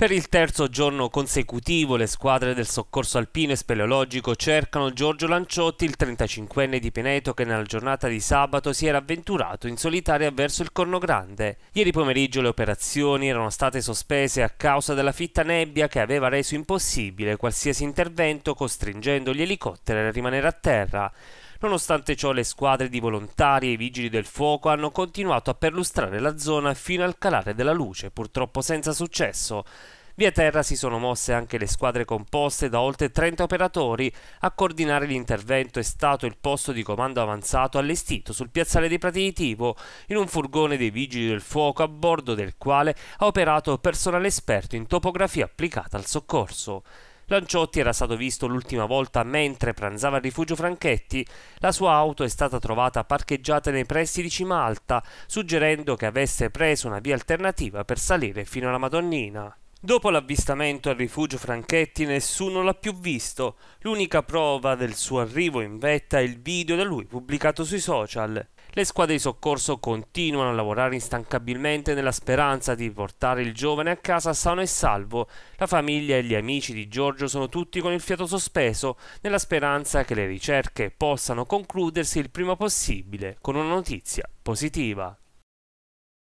Per il terzo giorno consecutivo le squadre del soccorso alpino e speleologico cercano Giorgio Lanciotti, il 35enne di Peneto che nella giornata di sabato si era avventurato in solitaria verso il Corno Grande. Ieri pomeriggio le operazioni erano state sospese a causa della fitta nebbia che aveva reso impossibile qualsiasi intervento costringendo gli elicotteri a rimanere a terra. Nonostante ciò le squadre di volontari e i vigili del fuoco hanno continuato a perlustrare la zona fino al calare della luce, purtroppo senza successo. Via terra si sono mosse anche le squadre composte da oltre 30 operatori. A coordinare l'intervento è stato il posto di comando avanzato allestito sul piazzale dei Prati di Tivo, in un furgone dei vigili del fuoco a bordo del quale ha operato personale esperto in topografia applicata al soccorso. Lanciotti era stato visto l'ultima volta mentre pranzava al rifugio Franchetti. La sua auto è stata trovata parcheggiata nei pressi di Cimalta, suggerendo che avesse preso una via alternativa per salire fino alla Madonnina. Dopo l'avvistamento al rifugio Franchetti nessuno l'ha più visto, l'unica prova del suo arrivo in vetta è il video da lui pubblicato sui social. Le squadre di soccorso continuano a lavorare instancabilmente nella speranza di portare il giovane a casa sano e salvo. La famiglia e gli amici di Giorgio sono tutti con il fiato sospeso, nella speranza che le ricerche possano concludersi il prima possibile con una notizia positiva.